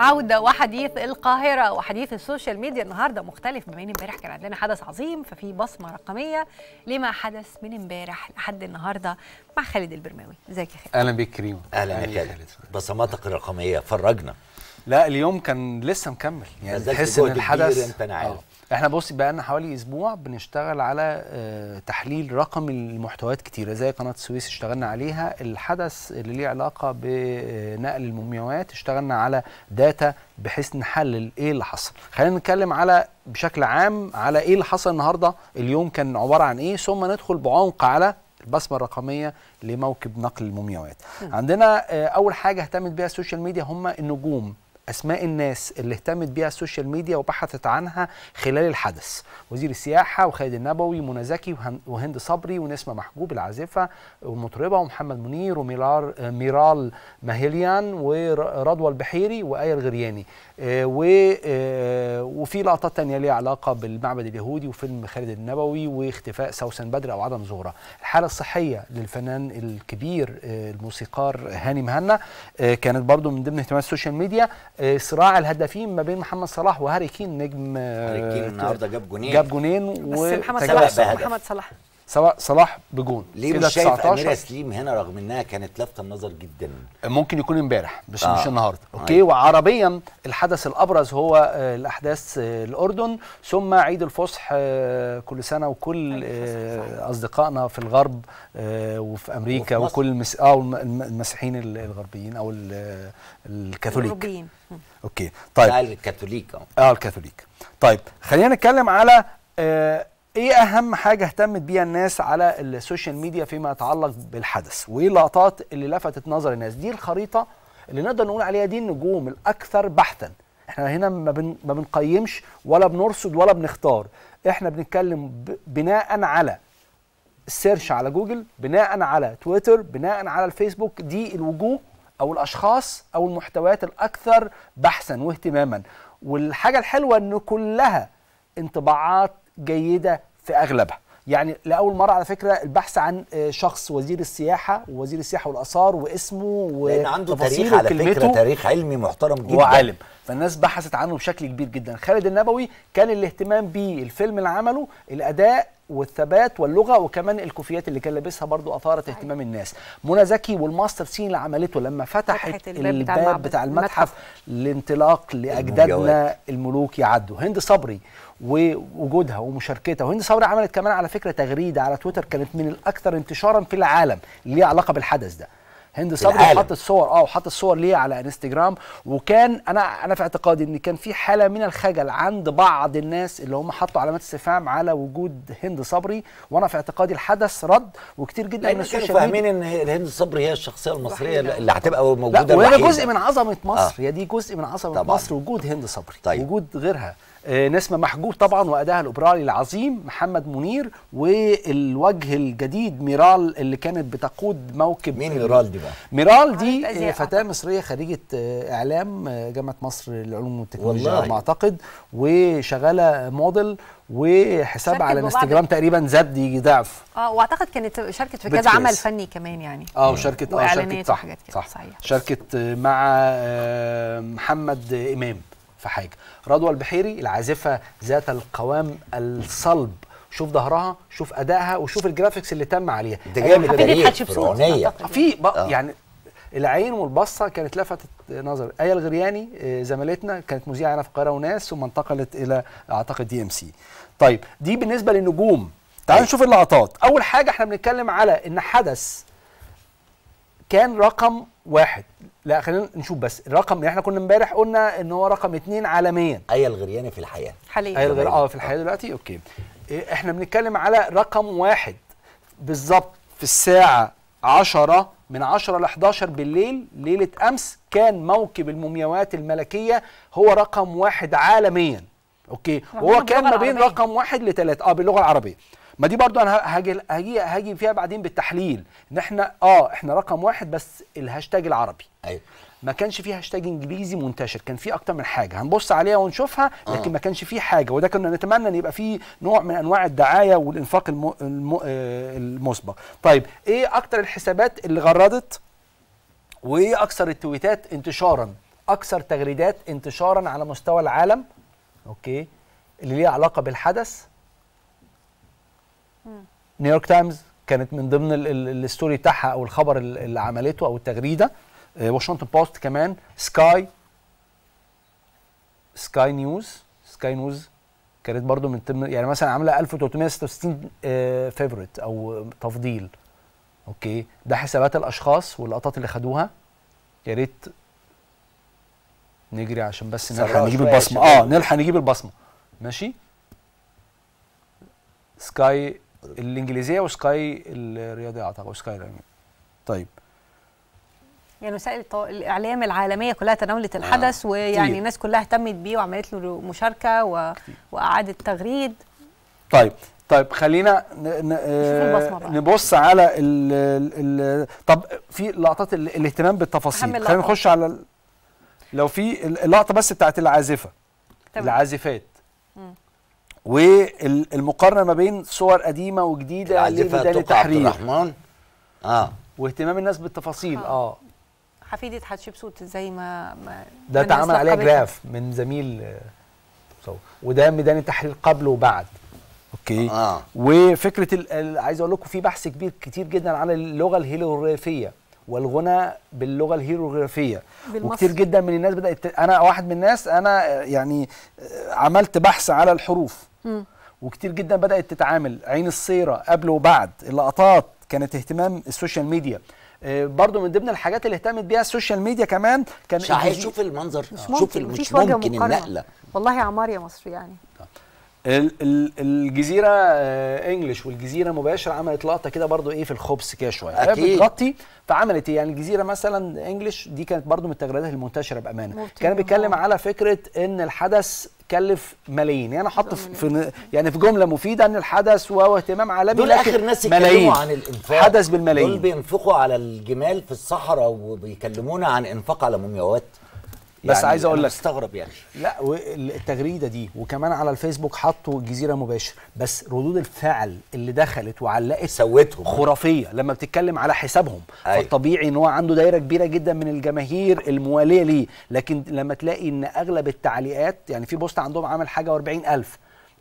عودة وحديث القاهرة وحديث السوشيال ميديا النهاردة مختلف بما ان امبارح كان عندنا حدث عظيم ففي بصمة رقمية لما حدث من امبارح لحد النهاردة مع خالد البرماوي ازيك يا خالد اهلا بيك كريم اهلا يا يعني خالد بصماتك الرقمية فرجنا لا اليوم كان لسه مكمل يعني تحس ان الحدث انت انا عارف احنا بص بقى لنا حوالي اسبوع بنشتغل على آه، تحليل رقمي لمحتويات كتيره زي قناه السويس اشتغلنا عليها الحدث اللي ليه علاقه بنقل آه، المومياوات اشتغلنا على داتا بحيث نحلل ايه اللي حصل خلينا نتكلم على بشكل عام على ايه اللي حصل النهارده اليوم كان عباره عن ايه ثم ندخل بعمق على البصمه الرقميه لموكب نقل المومياوات عندنا آه، اول حاجه اهتمت بيها السوشيال ميديا هم النجوم اسماء الناس اللي اهتمت بيها السوشيال ميديا وبحثت عنها خلال الحدث وزير السياحه وخالد النبوي ومنى زكي وهند صبري ونسمه محجوب العازفه والمطربه ومحمد منير وميرال ميرال ماهيليان ورضوى البحيري وايه الغرياني آه، آه، وفي لقطات تانية ليها علاقة بالمعبد اليهودي وفيلم خالد النبوي واختفاء سوسن بدر أو عدم ظهوره الحالة الصحية للفنان الكبير آه، الموسيقار هاني مهنا كانت برضو من ضمن اهتمامات السوشيال ميديا صراع الهدافين ما بين محمد صلاح وهاري كين نجم هاري كين النهارده جاب جونين جاب جونين بس محمد صلاح محمد صلاح سواء صلاح بجون ليه مش شايف 19 اميره سليم هنا رغم انها كانت لافته النظر جدا ممكن يكون امبارح مش آه. مش النهارده آه. اوكي آه. وعربيا الحدث الابرز هو آه، الاحداث آه، الاردن ثم عيد الفصح كل سنه وكل اصدقائنا في الغرب وفي امريكا وفي وكل المس... اه المسيحيين الغربيين او الكاثوليك الغربيين اوكي طيب الكاثوليك اه الكاثوليك طيب خلينا نتكلم على آه ايه اهم حاجه اهتمت بيها الناس على السوشيال ميديا فيما يتعلق بالحدث وايه اللقطات اللي لفتت نظر الناس دي الخريطه اللي نقدر نقول عليها دي النجوم الاكثر بحثا احنا هنا ما, بن... ما بنقيمش ولا بنرصد ولا بنختار احنا بنتكلم ب... بناء على السيرش على جوجل بناء على تويتر بناء على الفيسبوك دي الوجوه او الاشخاص او المحتويات الاكثر بحثا واهتماما والحاجه الحلوه ان كلها انطباعات جيده في اغلبها يعني لاول مره على فكره البحث عن آه، شخص وزير السياحه ووزير السياحه والاثار واسمه وتفاصيله عنده تاريخ على فكره تاريخ علمي محترم جدا وعالم فالناس بحثت عنه بشكل كبير جدا خالد النبوي كان الاهتمام بيه الفيلم اللي عمله الاداء والثبات واللغه وكمان الكوفيات اللي كان لابسها برضو اثارت اهتمام الناس منى زكي والماستر سين اللي عملته لما فتحت الباب, بتاع, بتاع المتحف لانطلاق لاجدادنا الملوك يعدوا هند صبري ووجودها ومشاركتها وهند صبري عملت كمان على فكره تغريده على تويتر كانت من الاكثر انتشارا في العالم اللي ليها علاقه بالحدث ده هند صبري حط الصور اه وحط الصور ليه على انستجرام وكان انا انا في اعتقادي ان كان في حاله من الخجل عند بعض الناس اللي هم حطوا علامات استفهام على وجود هند صبري وانا في اعتقادي الحدث رد وكتير جدا من السوشيال ميديا فاهمين ان هند صبري هي الشخصيه المصريه الوحيدة. اللي هتبقى موجوده لا وهي جزء من عظمه مصر آه. دي جزء من عظمه طبعًا. مصر وجود هند صبري طيب. وجود غيرها آه، نسمة محجور طبعا وأداها الإبراري العظيم محمد منير والوجه الجديد ميرال اللي كانت بتقود موكب مين ميرال دي بقى؟ ميرال دي آه، آه، فتاة مصرية خريجة إعلام جامعة مصر للعلوم والتكنولوجيا ما أعتقد وشغالة موديل وحساب على انستجرام تقريبا زاد يجي ضعف اه واعتقد كانت شاركت في كذا عمل فني كمان يعني اه وشاركت اه شاركت صح, صح, صحيح شاركت مع محمد امام في حاجه رضوى البحيري العازفه ذات القوام الصلب شوف ظهرها شوف ادائها وشوف الجرافيكس اللي تم عليها ده جامد أيوة. ده فرعونيه في آه، آه. يعني العين والبصه كانت لفتت نظر ايه الغرياني آه، زميلتنا كانت مذيعه هنا في القاهره وناس ثم انتقلت الى اعتقد دي ام سي طيب دي بالنسبه للنجوم تعالوا أيوة. نشوف اللقطات اول حاجه احنا بنتكلم على ان حدث كان رقم واحد لا خلينا نشوف بس الرقم اللي يعني احنا كنا امبارح قلنا ان هو رقم اتنين عالميا اي الغرياني في الحياه حاليا اي الغرياني اه في الحياه آه. دلوقتي اوكي احنا بنتكلم على رقم واحد بالظبط في الساعه 10 من 10 ل 11 بالليل ليله امس كان موكب المومياوات الملكيه هو رقم واحد عالميا اوكي وهو كان ما بين رقم واحد لثلاثه اه باللغه العربيه ما دي برضو انا هاجي هاجي هاجي فيها بعدين بالتحليل ان احنا اه احنا رقم واحد بس الهاشتاج العربي ايوه ما كانش فيه هاشتاج انجليزي منتشر كان فيه اكتر من حاجه هنبص عليها ونشوفها آه. لكن آه. ما كانش فيه حاجه وده كنا نتمنى ان يبقى فيه نوع من انواع الدعايه والانفاق المو المو آه، المسبق طيب ايه اكتر الحسابات اللي غردت وايه اكثر التويتات انتشارا اكثر تغريدات انتشارا على مستوى العالم اوكي اللي ليها علاقه بالحدث نيويورك تايمز كانت من ضمن الستوري بتاعها او الخبر اللي عملته او التغريده آه، واشنطن بوست كمان سكاي سكاي نيوز سكاي نيوز كانت برضو من ضمن يعني مثلا عامله 1366 فيفورت آه، او تفضيل اوكي ده حسابات الاشخاص واللقطات اللي خدوها يا ريت نجري عشان بس نلحق نجيب البصمه اه نلحق نجيب البصمه ماشي سكاي الانجليزيه وسكاي الرياضيه اعتقد وسكاي رياضي. طيب يعني وسائل الاعلام العالميه كلها تناولت نعم. الحدث آه. ويعني الناس كلها اهتمت بيه وعملت له مشاركه و... واعاده تغريد طيب طيب خلينا آه، نبص على الـ الـ طب في لقطات الاهتمام بالتفاصيل خلينا نخش على لو في اللقطه بس بتاعت العازفه طبعا. العازفات مم. والمقارنه ما بين صور قديمه وجديده لميدان التحرير عبد الرحمن اه واهتمام الناس بالتفاصيل اه, آه. حفيده حتشبسوت زي ما, ما ده اتعمل عليها جراف من زميل صور. آه، وده ميدان التحرير قبل وبعد اوكي آه. آه. وفكره عايز اقول لكم في بحث كبير كتير جدا على اللغه الهيروغرافيه والغنى باللغه الهيروغرافيه وكتير جدا من الناس بدات انا واحد من الناس انا يعني آه، عملت بحث على الحروف وكتير جدا بدات تتعامل عين الصيره قبل وبعد اللقطات كانت اهتمام السوشيال ميديا آه، برضو من ضمن الحاجات اللي اهتمت بيها السوشيال ميديا كمان كان شوف المنظر مش شوف مش ممكن, ممكن النقله والله عمار يا مصري يعني الجزيره انجلش آه، والجزيره مباشر عملت لقطه كده برضو ايه في الخبز كده شويه بتغطي فعملت ايه يعني الجزيره مثلا انجلش دي كانت برضو من التغريدات المنتشره بامانه كان بيتكلم آه. على فكره ان الحدث كلف ملايين يعني حط في يعني في جمله مفيده ان الحدث وهو اهتمام عالمي دول اخر ناس يتكلموا عن الانفاق حدث بالملايين دول بينفقوا على الجمال في الصحراء وبيكلمونا عن انفاق على مومياوات بس يعني عايز اقول لك استغرب يعني لا والتغريده دي وكمان على الفيسبوك حطوا الجزيره مباشر بس ردود الفعل اللي دخلت وعلقت سوتهم خرافيه لما بتتكلم على حسابهم أيوة. فالطبيعي ان هو عنده دايره كبيره جدا من الجماهير المواليه ليه لكن لما تلاقي ان اغلب التعليقات يعني في بوست عندهم عامل حاجه و40000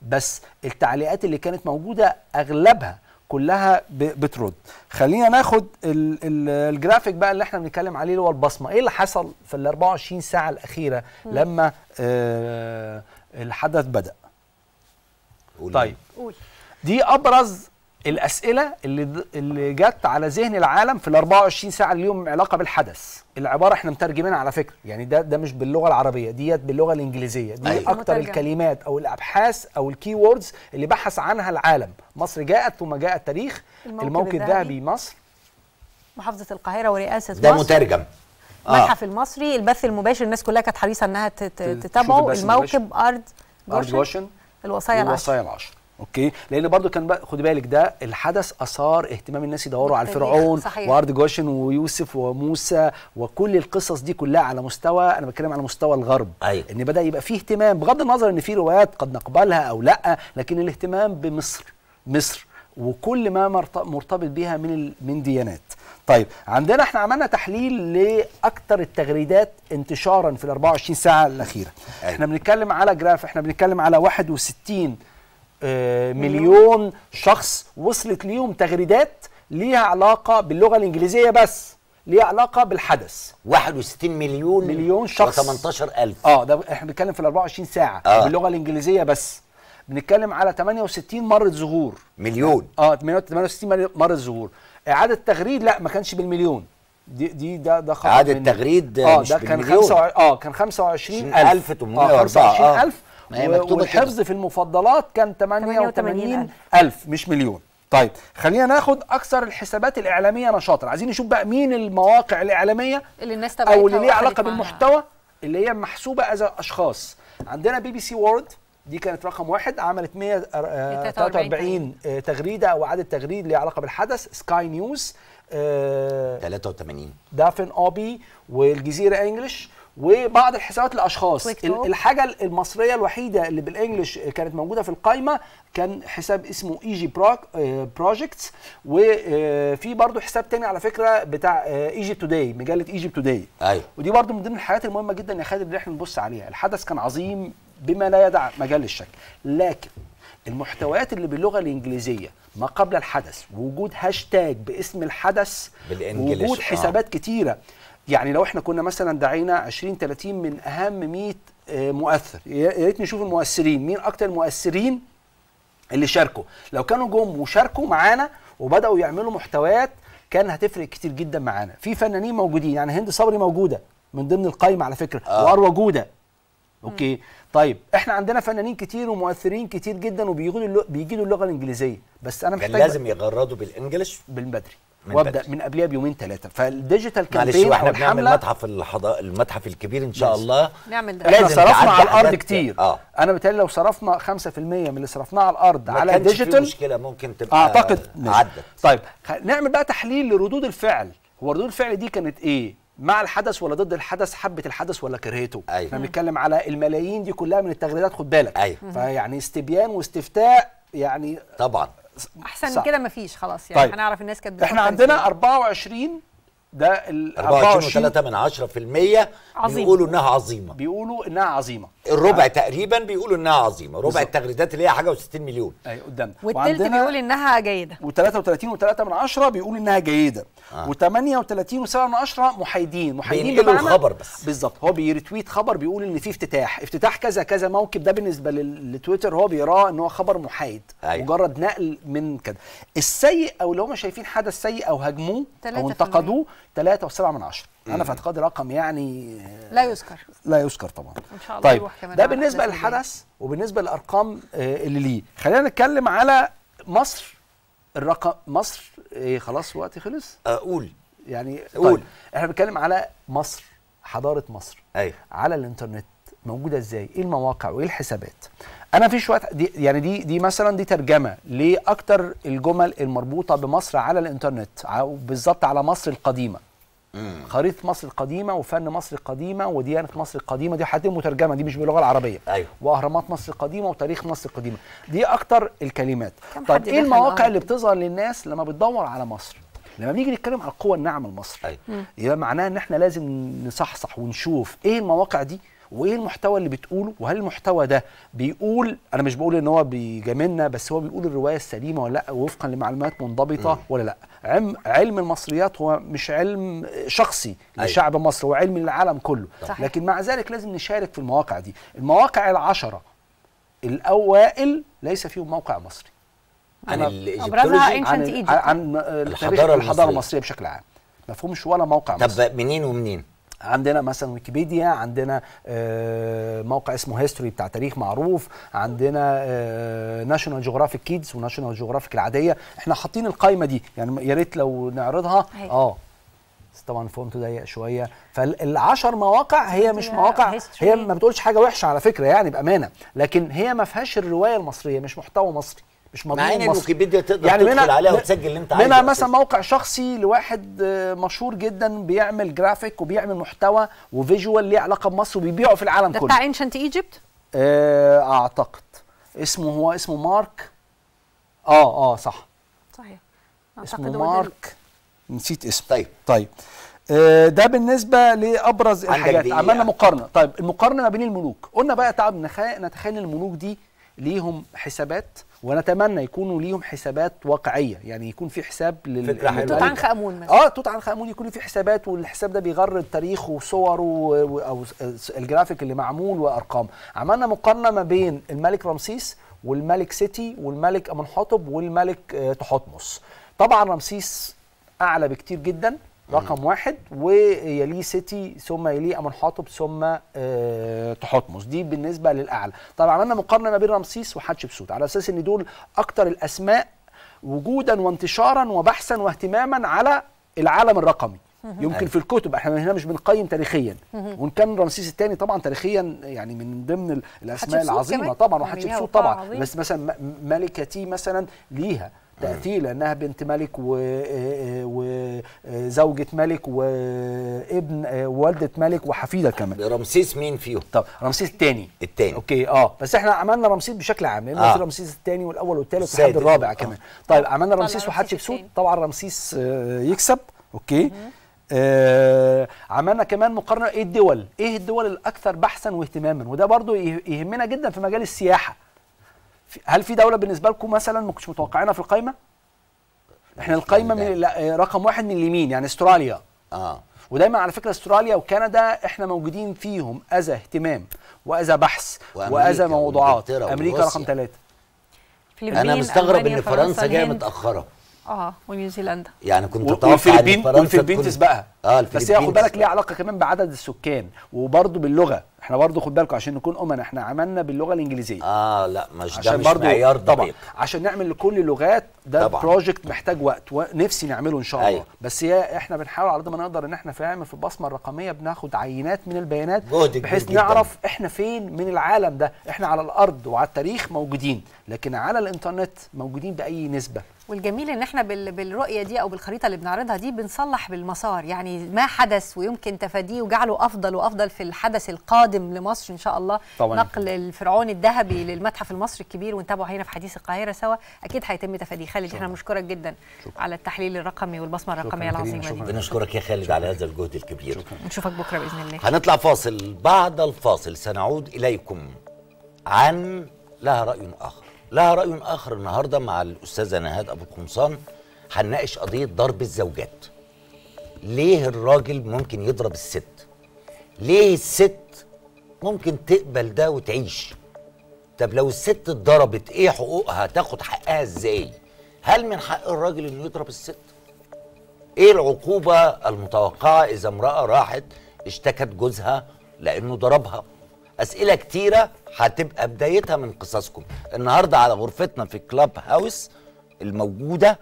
بس التعليقات اللي كانت موجوده اغلبها كلها بترد خلينا ناخد الجرافيك بقى اللي احنا بنتكلم عليه اللي هو البصمه ايه اللي حصل في ال 24 ساعه الاخيره لما آه، الحدث بدا طيب قول دي ابرز الاسئله اللي اللي جت على ذهن العالم في ال 24 ساعه اللي ليهم علاقه بالحدث العباره احنا مترجمينها على فكره يعني ده ده مش باللغه العربيه ديت باللغه الانجليزيه دي أيوة. اكتر مترجم. الكلمات او الابحاث او الكي ووردز اللي بحث عنها العالم مصر جاءت ثم جاء التاريخ الموكب الذهبي مصر محافظه القاهره ورئاسه ده مصر ده مترجم آه. المتحف آه. المصري البث المباشر الناس كلها كانت حريصه انها تتابعه الموكب ارض جوشن, أرض جوشن. الوصايا العشر الوصايا العشر اوكي لان برضو كان بقى خد بالك ده الحدث اثار اهتمام الناس يدوروا على الفرعون صحيح. جوشن ويوسف وموسى وكل القصص دي كلها على مستوى انا بتكلم على مستوى الغرب أيوة. ان بدا يبقى فيه اهتمام بغض النظر ان في روايات قد نقبلها او لا لكن الاهتمام بمصر مصر وكل ما مرتبط بها من من ديانات طيب عندنا احنا عملنا تحليل لاكثر التغريدات انتشارا في ال 24 ساعه الاخيره أيوة. احنا بنتكلم على جراف احنا بنتكلم على 61 آه، مليون شخص وصلت ليهم تغريدات ليها علاقه باللغه الانجليزيه بس ليها علاقه بالحدث 61 مليون مليون شخص و18000 اه ده احنا بنتكلم في ال 24 ساعه آه. باللغه الانجليزيه بس بنتكلم على 68 مره ظهور مليون اه 68 مره ظهور اعاده تغريد لا ما كانش بالمليون دي دي ده ده خطأ اعاده تغريد اه ده كان 25 اه كان 1804 اه 25800 ما هي مكتوبه والحفظ كده. في المفضلات كان 88 ألف مش مليون طيب خلينا ناخد اكثر الحسابات الاعلاميه نشاطا عايزين نشوف بقى مين المواقع الاعلاميه اللي الناس تبعتها او اللي ليها علاقه بالمحتوى اللي هي محسوبه از اشخاص عندنا بي بي سي وورد دي كانت رقم واحد عملت 143 آه، تغريده او عدد تغريد ليها علاقه بالحدث سكاي نيوز 83 دافن اوبي والجزيره انجلش وبعض الحسابات الاشخاص الحاجه المصريه الوحيده اللي بالانجلش كانت موجوده في القائمه كان حساب اسمه ايجي بروجكتس آه، وفي آه، برضه حساب تاني على فكره بتاع آه، ايجيبت توداي مجله ايجيبت توداي ايوه ودي برضه من ضمن الحاجات المهمه جدا يا خالد اللي احنا نبص عليها الحدث كان عظيم بما لا يدع مجال للشك لكن المحتويات اللي باللغه الانجليزيه ما قبل الحدث وجود هاشتاج باسم الحدث وجود حسابات آه. كتيره يعني لو احنا كنا مثلا دعينا 20 30 من اهم 100 آه، مؤثر يا ريت نشوف المؤثرين مين اكتر المؤثرين اللي شاركوا لو كانوا جم وشاركوا معانا وبداوا يعملوا محتويات كان هتفرق كتير جدا معانا في فنانين موجودين يعني هند صبري موجوده من ضمن القايمه على فكره آه. واروى جوده اوكي م. طيب احنا عندنا فنانين كتير ومؤثرين كتير جدا وبيجيدوا اللغه الانجليزيه بس انا يعني محتاج كان لازم يغردوا بالانجلش بالبدري وابدا من قبلها بيومين ثلاثه فالديجيتال كامبين معلش واحنا بنعمل متحف الحضا... المتحف الكبير ان شاء الله نعمل ده لازم صرفنا على الارض كتير آه. انا بالتالي لو صرفنا 5% من اللي صرفناه على الارض على الديجيتال مشكله ممكن تبقى اعتقد عدت طيب نعمل بقى تحليل لردود الفعل هو ردود الفعل دي كانت ايه مع الحدث ولا ضد الحدث حبه الحدث ولا كرهته أيوه. احنا أيوة. بنتكلم على الملايين دي كلها من التغريدات خد بالك أيوة. فيعني استبيان واستفتاء يعني طبعا احسن كده ما فيش خلاص يعني طيب. هنعرف الناس كانت احنا عندنا 24 ده ال 24.3 من 10% بيقولوا انها عظيمه بيقولوا انها عظيمه الربع آه. تقريبا بيقولوا انها عظيمه ربع التغريدات اللي هي حاجه و60 مليون اي أيوة، قدام والثلث بيقول انها جيده و33 و3 من عشرة بيقول انها جيده آه. و38 و7 من عشرة محايدين محايدين بمعنى الخبر بس بالظبط هو بيريتويت خبر بيقول ان في افتتاح افتتاح كذا كذا موكب ده بالنسبه لتويتر هو بيراه ان هو خبر محايد أيوة. مجرد نقل من كده السيء او لو هم شايفين حدث سيء او هاجموه او انتقدوه 3.7 من عشرة انا في اعتقادي رقم يعني آه، لا يذكر لا يذكر طبعا ان شاء الله طيب كمان ده بالنسبه للحدث وبالنسبه للارقام آه، اللي ليه خلينا نتكلم على مصر الرقم مصر إيه خلاص وقتي خلص اقول آه، يعني قول طيب، احنا بنتكلم على مصر حضاره مصر ايوه على الانترنت موجوده ازاي ايه المواقع وايه الحسابات انا في شويه دي يعني دي دي مثلا دي ترجمه لاكثر الجمل المربوطه بمصر على الانترنت او بالظبط على مصر القديمه خريطه مصر القديمه وفن مصر القديمه وديانه مصر القديمه دي حاجتين مترجمه دي مش باللغه العربيه ايوه واهرامات مصر القديمه وتاريخ مصر القديمه دي اكتر الكلمات طب ايه المواقع اللي بتظهر للناس لما بتدور على مصر لما بنيجي نتكلم على القوة الناعمه لمصر أيوة. يبقى معناها ان احنا لازم نصحصح ونشوف ايه المواقع دي وايه المحتوى اللي بتقوله وهل المحتوى ده بيقول انا مش بقول ان هو بيجاملنا بس هو بيقول الروايه السليمه ولا لا وفقا لمعلومات منضبطه م. ولا لا علم علم المصريات هو مش علم شخصي أيوة. لشعب مصر هو علم للعالم كله صحيح. لكن مع ذلك لازم نشارك في المواقع دي المواقع العشره الاوائل ليس فيهم موقع مصري عن الايجيبتولوجي عن, عن الحضاره المصرية. المصريه بشكل عام ما فيهمش ولا موقع مصري طب منين ومنين عندنا مثلا ويكيبيديا عندنا آه، موقع اسمه هيستوري بتاع تاريخ معروف عندنا ناشونال جيوغرافيك كيدز وناشونال جيوغرافيك العاديه احنا حاطين القائمه دي يعني يا ريت لو نعرضها اه بس طبعا فونته ضيق شويه فال10 مواقع هي مش مواقع هي ما بتقولش حاجه وحشه على فكره يعني بامانه لكن هي ما فيهاش الروايه المصريه مش محتوى مصري مش مضمون مع ان الويكيبيديا تقدر يعني تدخل عليها وتسجل اللي انت عايزه منها مثلا موقع شخصي لواحد آه، مشهور جدا بيعمل جرافيك وبيعمل محتوى وفيجوال ليه علاقه بمصر وبيبيعه في العالم ده كله ده بتاع انشنت ايجيبت؟ آه اعتقد اسمه هو اسمه مارك اه اه صح صحيح اعتقد اسمه مارك نسيت اسمه طيب طيب آه، ده بالنسبه لابرز الحاجات عملنا مقارنه طيب المقارنه ما بين الملوك قلنا بقى تعب نتخيل الملوك دي ليهم حسابات ونتمنى يكونوا ليهم حسابات واقعيه يعني يكون في حساب لل توت عنخ امون مثلا اه توت عنخ امون يكون في حسابات والحساب ده بيغرد تاريخه وصوره او الجرافيك اللي معمول وارقام عملنا مقارنه ما بين الملك رمسيس والملك سيتي والملك امنحتب والملك آه، تحتمس طبعا رمسيس اعلى بكتير جدا رقم واحد ويليه سيتي ثم يليه امون حاطب ثم أه تحتمس دي بالنسبه للاعلى طبعا عملنا مقارنه ما بين رمسيس وحتشبسوت على اساس ان دول اكتر الاسماء وجودا وانتشارا وبحثا واهتماما على العالم الرقمي يمكن أيوة. في الكتب احنا هنا مش بنقيم تاريخيا وان كان رمسيس الثاني طبعا تاريخيا يعني من ضمن الاسماء العظيمه طبعا وحتشبسوت يعني طبعا بس مثلا ملكه تي مثلا ليها تأثير لأنها بنت ملك وزوجة ملك وابن والدة ملك وحفيدة كمان رمسيس مين فيهم؟ طب رمسيس الثاني الثاني اوكي اه بس احنا عملنا رمسيس بشكل عام آه. رمسيس الثاني والأول والثالث والحد الرابع آه. كمان طيب عملنا رمسيس وحتشبسوت طبعا رمسيس آه، يكسب اوكي آه عملنا كمان مقارنه ايه الدول ايه الدول الاكثر بحثا واهتماما وده برضو يهمنا جدا في مجال السياحه هل في دوله بالنسبه لكم مثلا ما كنتش متوقعينها في القايمه؟ احنا القايمه من آه، رقم واحد من اليمين يعني استراليا اه ودايما على فكره استراليا وكندا احنا موجودين فيهم أزا اهتمام وأزا بحث وأزا موضوعات امريكا رقم ثلاثه انا مستغرب ان فرنسا جايه متاخره اه ونيوزيلندا يعني كنت اتوقع والفلبين والفلبين تسبقها اه الفلبين بس هي خد بالك ليها علاقه كمان بعدد السكان وبرضه باللغه احنا برضه خد بالكم عشان نكون امن احنا عملنا باللغه الانجليزيه اه لا مش ده مش معيار طبعا عشان نعمل لكل اللغات ده بروجكت محتاج وقت ونفسي نعمله ان شاء الله أيوه. بس هي احنا بنحاول على قد ما نقدر ان احنا فاهم في البصمه الرقميه بناخد عينات من البيانات بحيث نعرف جداً. احنا فين من العالم ده احنا على الارض وعلى التاريخ موجودين لكن على الانترنت موجودين باي نسبه والجميل ان احنا بالرؤيه دي او بالخريطه اللي بنعرضها دي بنصلح بالمسار يعني ما حدث ويمكن تفاديه وجعله افضل وافضل في الحدث القادم لمصر ان شاء الله طبعا. نقل الفرعون الذهبي للمتحف المصري الكبير ونتابعه هنا في حديث القاهره سوا اكيد هيتم تفاديه خالد احنا بنشكرك جدا شكرا. على التحليل الرقمي والبصمه الرقميه العظيمه دي بنشكرك يا خالد على هذا الجهد الكبير شكرا. نشوفك بكره باذن الله هنطلع فاصل بعد الفاصل سنعود اليكم عن لها راي اخر لها راي اخر النهارده مع الاستاذه نهاد ابو القمصان هنناقش قضيه ضرب الزوجات ليه الراجل ممكن يضرب الست ليه الست ممكن تقبل ده وتعيش طب لو الست اتضربت ايه حقوقها تاخد حقها ازاي هل من حق الراجل انه يضرب الست ايه العقوبه المتوقعه اذا امراه راحت اشتكت جوزها لانه ضربها اسئله كتيره هتبقى بدايتها من قصصكم النهارده على غرفتنا في كلاب هاوس الموجوده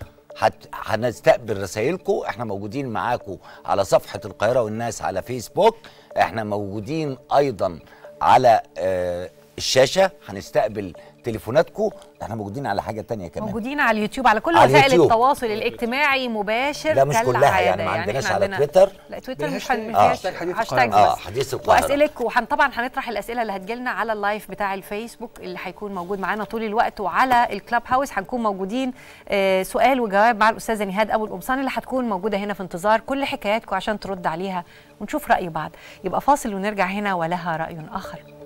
هنستقبل رسائلكم احنا موجودين معاكم على صفحه القاهره والناس على فيسبوك احنا موجودين ايضا على آه، الشاشه هنستقبل تليفوناتكم احنا موجودين على حاجه تانية كمان موجودين على اليوتيوب على كل وسائل التواصل الاجتماعي مباشر لا مش كلها يعني ما يعني عندناش يعني على تويتر لا تويتر مش هاشتاج اه حديث القاهره واسئلتكم وحن طبعا هنطرح الاسئله اللي هتجي لنا على اللايف بتاع الفيسبوك اللي هيكون موجود معانا طول الوقت وعلى الكلاب هاوس هنكون موجودين آه سؤال وجواب مع الاستاذه نهاد ابو القمصان اللي هتكون موجوده هنا في انتظار كل حكاياتكم عشان ترد عليها ونشوف راي بعض يبقى فاصل ونرجع هنا ولها راي اخر